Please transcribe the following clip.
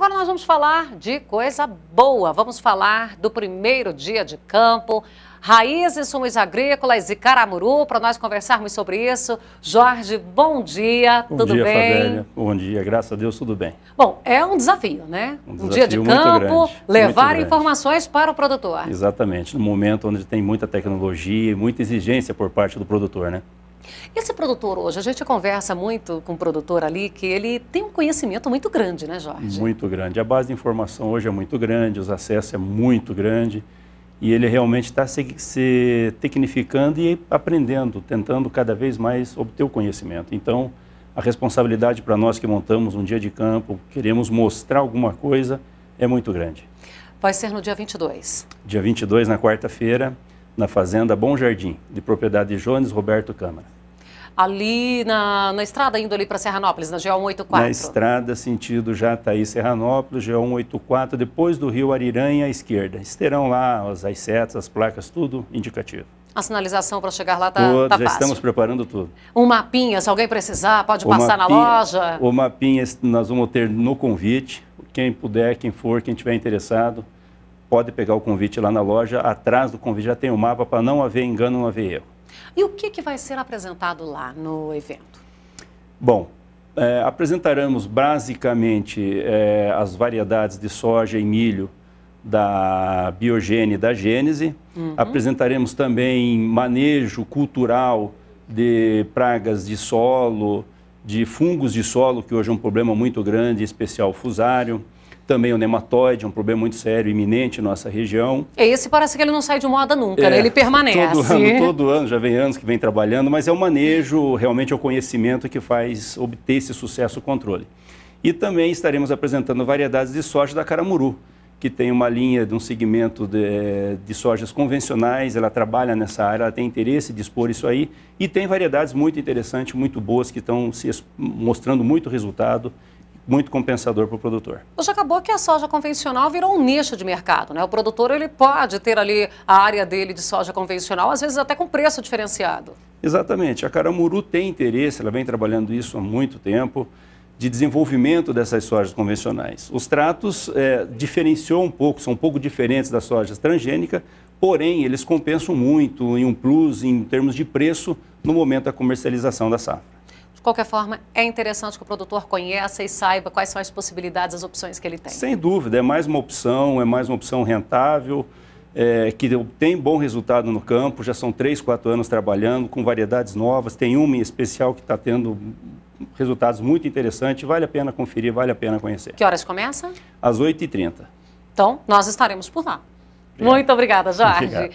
agora nós vamos falar de coisa boa. Vamos falar do primeiro dia de campo, raízes, sumos agrícolas e caramuru. Para nós conversarmos sobre isso, Jorge, bom dia, bom tudo dia, bem? Fabélia. Bom dia, graças a Deus, tudo bem. Bom, é um desafio, né? Um, desafio um dia de campo, grande, levar informações para o produtor. Exatamente, no momento onde tem muita tecnologia e muita exigência por parte do produtor, né? Esse produtor hoje, a gente conversa muito com o produtor ali, que ele tem um conhecimento muito grande, né, Jorge? Muito grande. A base de informação hoje é muito grande, os acessos é muito grande. E ele realmente está se, se tecnificando e aprendendo, tentando cada vez mais obter o conhecimento. Então, a responsabilidade para nós que montamos um dia de campo, queremos mostrar alguma coisa, é muito grande. Vai ser no dia 22. Dia 22, na quarta-feira, na Fazenda Bom Jardim, de propriedade de Jones Roberto Câmara ali na, na estrada, indo ali para Serranópolis, na GO 184? Na estrada, sentido Jataí, Serranópolis, GO 184, depois do rio Ariranha à esquerda. Estarão lá as, as setas, as placas, tudo indicativo. A sinalização para chegar lá está tá fácil. Tá já estamos preparando tudo. Um mapinha, se alguém precisar, pode o passar mapinha, na loja. O mapinha nós vamos ter no convite. Quem puder, quem for, quem tiver interessado, pode pegar o convite lá na loja. Atrás do convite já tem o um mapa para não haver engano, não haver erro. E o que, que vai ser apresentado lá no evento? Bom, é, apresentaremos basicamente é, as variedades de soja e milho da Biogene da Gênese. Uhum. Apresentaremos também manejo cultural de pragas de solo, de fungos de solo, que hoje é um problema muito grande, em especial fusário também o nematóide, um problema muito sério, iminente em nossa região. É, esse parece que ele não sai de moda nunca, né? é, né? ele permanece. Todo ano, todo ano, já vem anos que vem trabalhando, mas é o manejo, realmente é o conhecimento que faz obter esse sucesso controle. E também estaremos apresentando variedades de soja da Caramuru, que tem uma linha de um segmento de, de, sojas convencionais, ela trabalha nessa área, ela tem interesse de expor isso aí e tem variedades muito interessantes, muito boas, que estão se mostrando muito resultado muito compensador para o produtor. Hoje acabou que a soja convencional virou um nicho de mercado, né? O produtor ele pode ter ali a área dele de soja convencional, às vezes até com preço diferenciado. Exatamente. A Caramuru tem interesse, ela vem trabalhando isso há muito tempo, de desenvolvimento dessas sojas convencionais. Os tratos é, um pouco, são um pouco diferentes da soja transgênica, porém eles compensam muito em um plus em termos de preço no momento da comercialização da safra. De qualquer forma, é interessante que o produtor conheça e saiba quais são as possibilidades, as opções que ele tem. Sem dúvida, é mais uma opção, é mais uma opção rentável, é, que tem bom resultado no campo, já são três, quatro anos trabalhando com variedades novas, tem uma em especial que está tendo resultados muito interessantes, vale a pena conferir, vale a pena conhecer. Que horas começa? Às 8h30. Então, nós estaremos por lá. Obrigado. Muito obrigada, Jorge. Obrigado.